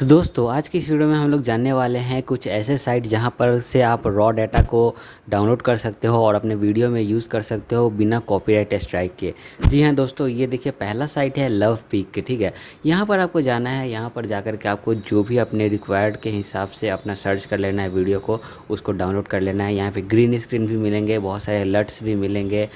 तो दोस्तों आज की इस वीडियो में हम लोग जानने वाले हैं कुछ ऐसे साइट जहां पर से आप रॉ डाटा को डाउनलोड कर सकते हो और अपने वीडियो में यूज़ कर सकते हो बिना कॉपीराइट स्ट्राइक के जी हाँ दोस्तों ये देखिए पहला साइट है लव पीक के ठीक है यहां पर आपको जाना है यहां पर जा के आपको जो भी अपने रिक्वायर्ड के हिसाब से अपना सर्च कर लेना है वीडियो को उसको डाउनलोड कर लेना है यहाँ पर ग्रीन स्क्रीन भी मिलेंगे बहुत सारे अलर्ट्स भी मिलेंगे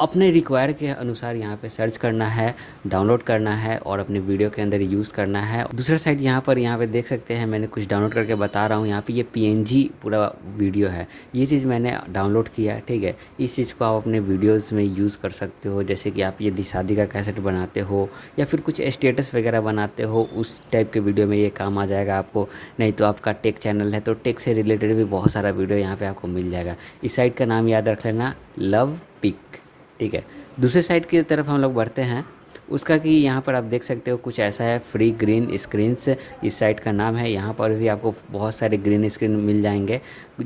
अपने रिक्वायर के अनुसार यहाँ पे सर्च करना है डाउनलोड करना है और अपने वीडियो के अंदर यूज़ करना है दूसरा साइड यहाँ पर यहाँ पे देख सकते हैं मैंने कुछ डाउनलोड करके बता रहा हूँ यहाँ पे ये पी पूरा वीडियो है ये चीज़ मैंने डाउनलोड किया है ठीक है इस चीज़ को आप अपने वीडियोज़ में यूज़ कर सकते हो जैसे कि आप ये दिशादी का कैसेट बनाते हो या फिर कुछ स्टेटस वगैरह बनाते हो उस टाइप के वीडियो में ये काम आ जाएगा आपको नहीं तो आपका टेक चैनल है तो टेक से रिलेटेड भी बहुत सारा वीडियो यहाँ पर आपको मिल जाएगा इस साइट का नाम याद रख लेना लव पिक ठीक है दूसरे साइड की तरफ हम लोग बढ़ते हैं उसका कि यहाँ पर आप देख सकते हो कुछ ऐसा है फ्री ग्रीन स्क्रीन्स इस साइट का नाम है यहाँ पर भी आपको बहुत सारे ग्रीन स्क्रीन मिल जाएंगे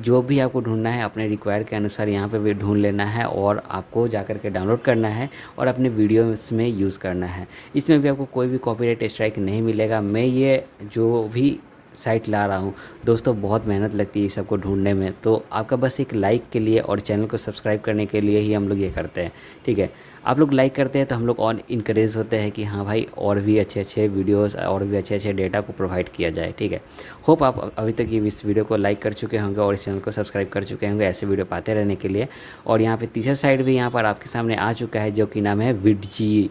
जो भी आपको ढूंढना है अपने रिक्वायर के अनुसार यहाँ पर भी ढूंढ लेना है और आपको जा कर के डाउनलोड करना है और अपने वीडियोस में यूज़ करना है इसमें भी आपको कोई भी कॉपी स्ट्राइक नहीं मिलेगा मैं ये जो भी साइट ला रहा हूँ दोस्तों बहुत मेहनत लगती है सबको ढूंढने में तो आपका बस एक लाइक के लिए और चैनल को सब्सक्राइब करने के लिए ही हम लोग ये करते हैं ठीक है आप लोग लाइक करते हैं तो हम लोग और इनक्रेज होते हैं कि हाँ भाई और भी अच्छे अच्छे वीडियोस और भी अच्छे अच्छे डेटा को प्रोवाइड किया जाए ठीक है होप आप अभी तक ये इस वीडियो को लाइक कर चुके होंगे और इस चैनल को सब्सक्राइब कर चुके होंगे ऐसे वीडियो पाते रहने के लिए और यहाँ पर तीसरा साइड भी यहाँ पर आपके सामने आ चुका है जो कि नाम है विडजी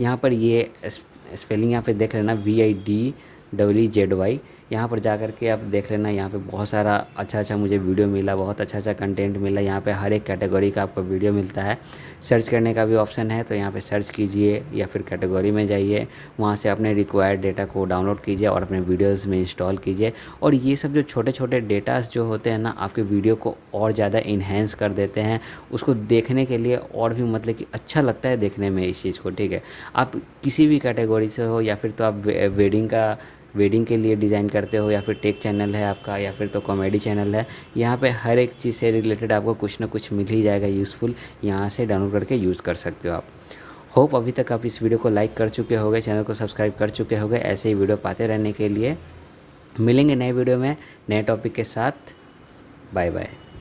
यहाँ पर ये स्पेलिंग यहाँ पर देख लेना V I D W Z Y यहाँ पर जा करके आप देख लेना यहाँ पे बहुत सारा अच्छा अच्छा मुझे वीडियो मिला बहुत अच्छा अच्छा कंटेंट मिला यहाँ पे हर एक कैटेगरी का आपको वीडियो मिलता है सर्च करने का भी ऑप्शन है तो यहाँ पे सर्च कीजिए या फिर कैटेगरी में जाइए वहाँ से अपने रिक्वायर्ड डेटा को डाउनलोड कीजिए और अपने वीडियोज़ में इंस्टॉल कीजिए और ये सब जो छोटे छोटे डेटास जो होते हैं ना आपके वीडियो को और ज़्यादा इन्हेंस कर देते हैं उसको देखने के लिए और भी मतलब कि अच्छा लगता है देखने में इस चीज़ को ठीक है आप किसी भी कैटेगरी से हो या फिर तो आप वेडिंग का वेडिंग के लिए डिज़ाइन करते हो या फिर टेक चैनल है आपका या फिर तो कॉमेडी चैनल है यहाँ पे हर एक चीज़ से रिलेटेड आपको कुछ ना कुछ मिल ही जाएगा यूज़फुल यहाँ से डाउनलोड करके यूज़ कर सकते हो आप होप अभी तक आप इस वीडियो को लाइक कर चुके होगे चैनल को सब्सक्राइब कर चुके होगे ऐसे ही वीडियो पाते रहने के लिए मिलेंगे नए वीडियो में नए टॉपिक के साथ बाय बाय